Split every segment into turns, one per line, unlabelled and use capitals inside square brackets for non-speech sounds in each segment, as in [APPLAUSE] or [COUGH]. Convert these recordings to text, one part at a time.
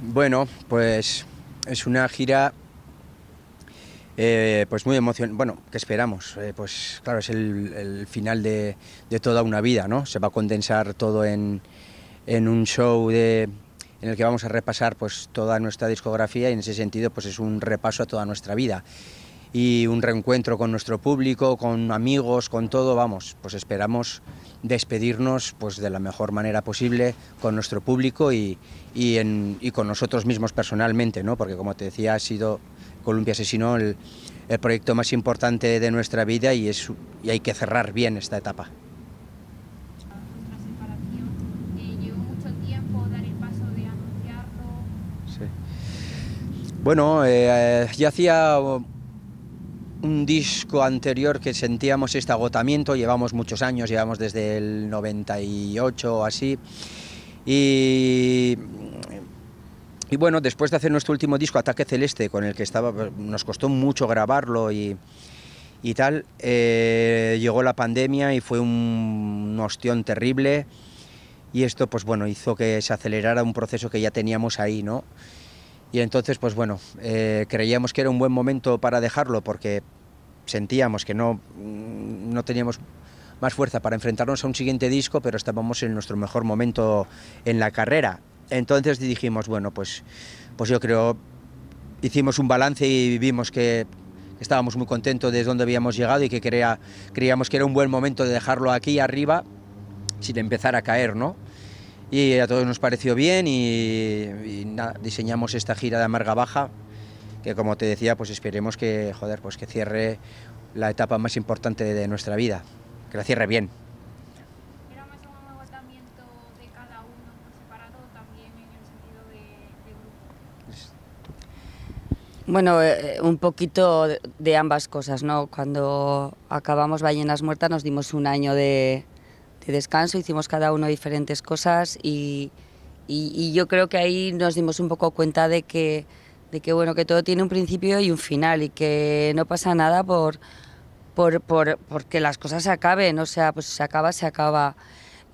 Bueno, pues es una gira eh, pues muy emocionante, bueno, que esperamos, eh, pues claro, es el, final de, de, toda una vida, ¿no? Se va a condensar todo en, en un show de, en el que vamos a repasar pues toda nuestra discografía y en ese sentido pues es un repaso a toda nuestra vida y un reencuentro con nuestro público, con amigos, con todo, vamos, pues esperamos despedirnos pues de la mejor manera posible con nuestro público y, y, en, con nosotros mismos personalmente, ¿no? porque como te decía ha sido Columpia Asesino el, el proyecto más importante de nuestra vida y, es, y hay que cerrar bien esta etapa. Bueno, eh, ya hacía un disco anterior que sentíamos este agotamiento, llevamos muchos años, llevamos desde el 98 o así, y, bueno, después de hacer nuestro último disco, Ataque Celeste, con el que estaba, nos costó mucho grabarlo y, tal, eh, llegó la pandemia y fue un, un ostión terrible, y esto pues bueno, hizo que se acelerara un proceso que ya teníamos ahí, ¿no? Y entonces, pues bueno, eh, creíamos que era un buen momento para dejarlo porque sentíamos que mm, no, teníamos más fuerza para enfrentarnos a un siguiente disco, pero estábamos en nuestro mejor momento en la carrera. Entonces dijimos, bueno, pues, pues yo creo, hicimos un balance y vimos que estábamos muy contentos de dónde habíamos llegado y que creíamos que era un buen momento de dejarlo aquí arriba sin empezar a caer, ¿no? y a todos nos pareció bien y, diseñamos esta gira de Amarga Baja, que como te decía, pues esperemos que, pues que cierre la etapa más importante de nuestra vida, que la cierre bien.
Bueno, un poquito de ambas cosas, ¿no? Cuando acabamos Ballenas Muertas nos dimos un año de, de descanso, hicimos cada uno diferentes cosas y, yo creo que ahí nos dimos un poco cuenta de que, bueno, que todo tiene un principio y un final y que no pasa nada por, por, porque las cosas se acaben, o sea, pues se acaba, se acaba.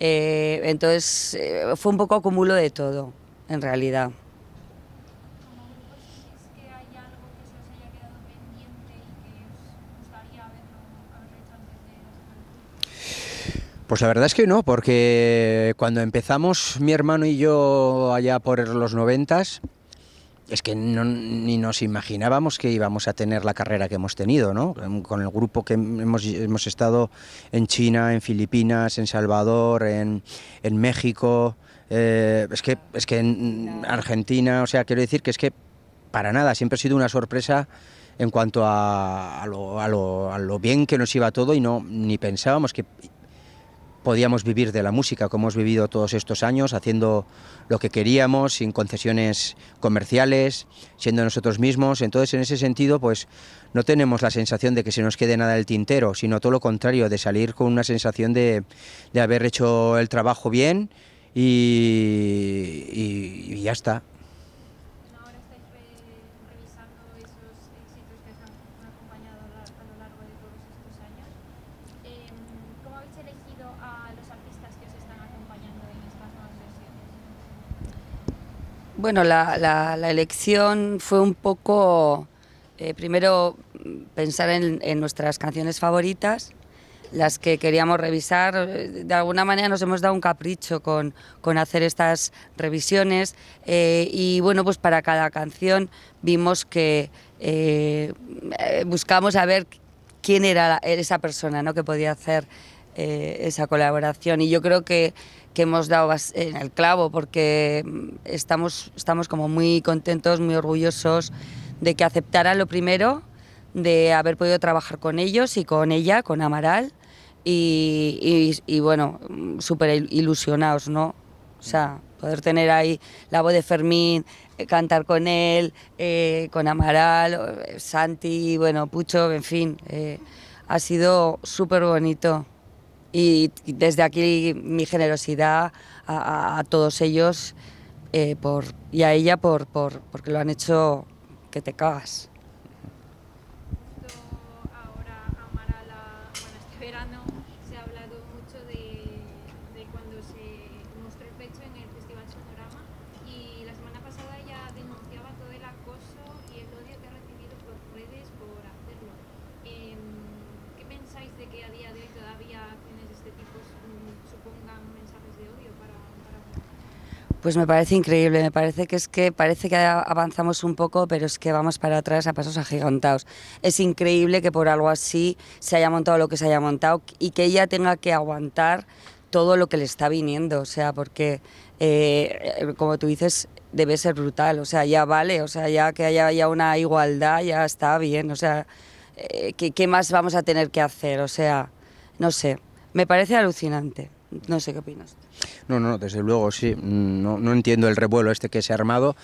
Eh, entonces eh, fue un poco acumulo de todo, en realidad.
Pues la verdad es que no, porque cuando empezamos mi hermano y yo allá por los noventas, es que ni nos imaginábamos que íbamos a tener la carrera que hemos tenido, ¿no? Em, con el grupo que hemos, estado en China, en Filipinas, en Salvador, en, México, eh, es, que, es que en Argentina, o sea, quiero decir que es que para nada, siempre ha sido una sorpresa en cuanto a, lo, a lo bien que nos iba todo y no ni pensábamos que podíamos vivir de la música, como hemos vivido todos estos años, haciendo lo que queríamos, sin concesiones comerciales, siendo nosotros mismos. Entonces, en ese sentido, pues no tenemos la sensación de que se nos quede nada del tintero, sino todo lo contrario, de salir con una sensación de, de haber hecho el trabajo bien y ya está.
Bueno, la, elección fue un poco, eh, primero, pensar en, nuestras canciones favoritas, las que queríamos revisar. De alguna manera nos hemos dado un capricho con, hacer estas revisiones eh, y bueno, pues para cada canción vimos que eh, buscamos a ver quién era esa persona ¿no? que podía hacer eh, esa colaboración y yo creo que, que, hemos dado eh, en el clavo porque mm, estamos, estamos como muy contentos, muy orgullosos de que aceptara lo primero, de haber podido trabajar con ellos y con ella, con Amaral y, bueno, mm, súper ilusionados, ¿no? O sea, poder tener ahí la voz de Fermín, eh, cantar con él, con Amaral, Santi, bueno, Pucho, en fin, ha sido súper bonito y desde aquí mi generosidad a, todos ellos eh, y a ella por, por, porque lo han hecho que te cagas. Pues me parece increíble, me parece que es que parece que avanzamos un poco, pero es que vamos para atrás a pasos agigantados. Es increíble que por algo así se haya montado lo que se haya montado y que ella tenga que aguantar todo lo que le está viniendo, o sea, porque eh, eh, como tú dices, debe ser brutal, o sea, ya vale, o sea, ya que haya una igualdad, ya está bien, o sea, eh, ¿qué más vamos a tener que hacer? O sea, no sé, me parece alucinante, no sé qué opinas.
No, no, desde luego, sí. No, entiendo el revuelo este que se ha armado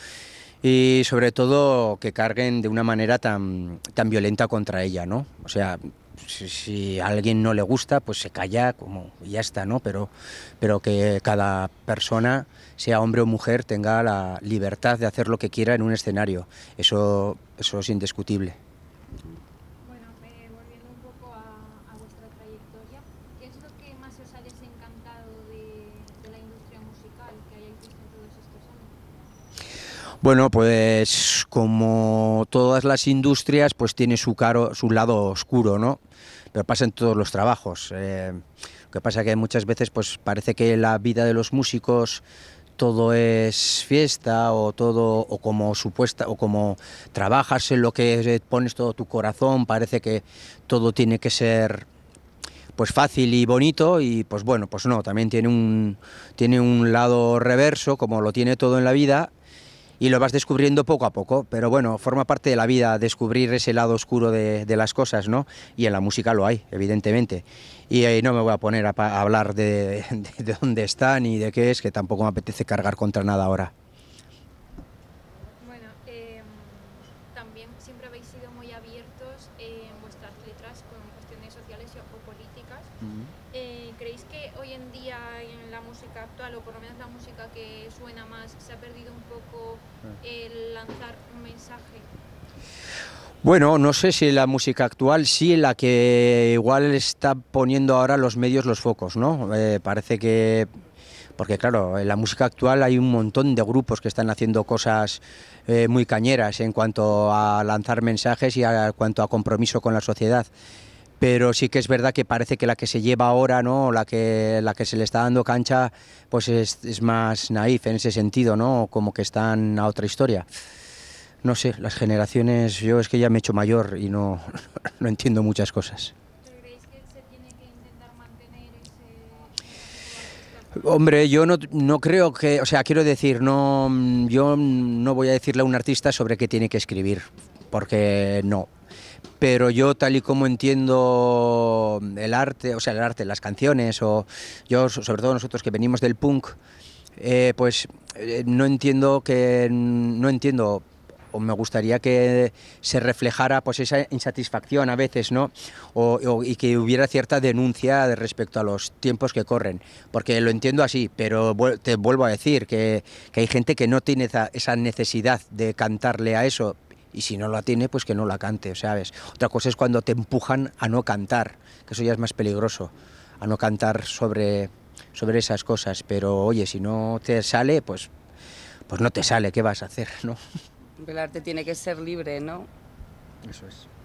y sobre todo que carguen de una manera tan, tan violenta contra ella, ¿no? O sea, si, a alguien no le gusta, pues se calla como ya está, ¿no? Pero, pero que cada persona, sea hombre o mujer, tenga la libertad de hacer lo que quiera en un escenario. Eso, eso es indiscutible. Bueno, pues como todas las industrias, pues tiene su, caro, su lado oscuro, ¿no? Pero pasa en todos los trabajos. Eh, lo que pasa es que muchas veces pues parece que la vida de los músicos todo es fiesta o todo o como supuesta o como trabajas en lo que pones todo tu corazón, parece que todo tiene que ser pues fácil y bonito y pues bueno, pues no, también tiene un tiene un lado reverso como lo tiene todo en la vida y lo vas descubriendo poco a poco, pero bueno, forma parte de la vida descubrir ese lado oscuro de, las cosas, ¿no? Y en la música lo hay, evidentemente. Y ahí no me voy a poner a, hablar de, de dónde está ni de qué es, que tampoco me apetece cargar contra nada ahora.
en la música actual, o por lo menos la música que suena más, se ha perdido un
poco ah. el lanzar un mensaje. Bueno, no sé si la música actual, sí la que igual está poniendo ahora los medios los focos, ¿no? Eh, parece que porque claro, en la música actual hay un montón de grupos que están haciendo cosas eh, muy cañeras en cuanto a lanzar mensajes y en cuanto a compromiso con la sociedad pero sí que es verdad que parece que la que se lleva ahora, ¿no? la, que, la que se le está dando cancha, pues es, más naif en ese sentido, ¿no? como que están a otra historia. No sé, las generaciones, yo es que ya me he hecho mayor y no, [LAUGHS] no entiendo muchas cosas. Hombre, yo no, no, creo que, o sea, quiero decir, no, yo no voy a decirle a un artista sobre qué tiene que escribir porque no. Pero yo tal y como entiendo el arte, o sea, el arte, las canciones, o yo, sobre todo nosotros que venimos del punk, eh, pues eh, no entiendo que no entiendo o me gustaría que se reflejara pues esa insatisfacción a veces, ¿no? O, y que hubiera cierta denuncia de respecto a los tiempos que corren, porque lo entiendo así, pero te vuelvo a decir que, hay gente que no tiene esa necesidad de cantarle a eso, y si no la tiene, pues que no la cante, ¿sabes? Otra cosa es cuando te empujan a no cantar, que eso ya es más peligroso, a no cantar sobre, sobre esas cosas, pero oye, si no te sale, pues, pues no te sale, ¿qué vas a hacer, no?
El arte tiene que ser libre, ¿no? Eso es.